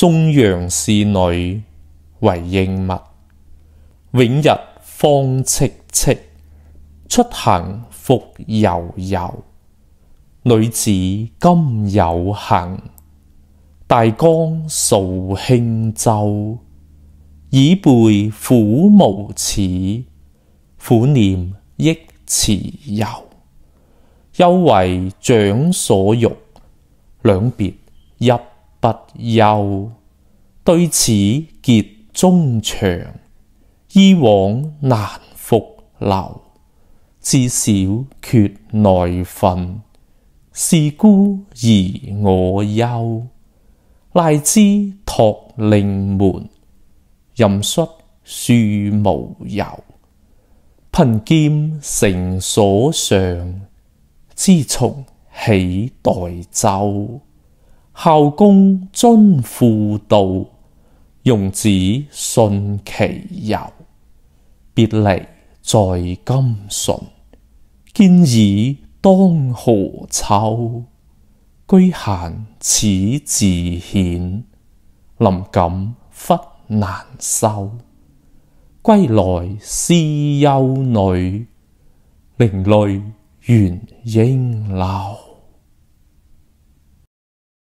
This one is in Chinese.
中阳侍女为应物，永日方戚戚。出行复悠悠。女子今有行，大江数轻舟。以背苦无耻，苦念益迟游。忧为长所欲，两别一。不休。对此结中肠，以往难复留。至少缺内分，是故而我忧。赖兹托令门，任率庶无尤。贫贱成所尚，知从喜待周。孝公尊父道，用子顺其由。别离在今晨，见尔当何秋？居闲此自遣，临感忽难收。归来思幼女，零泪原应流。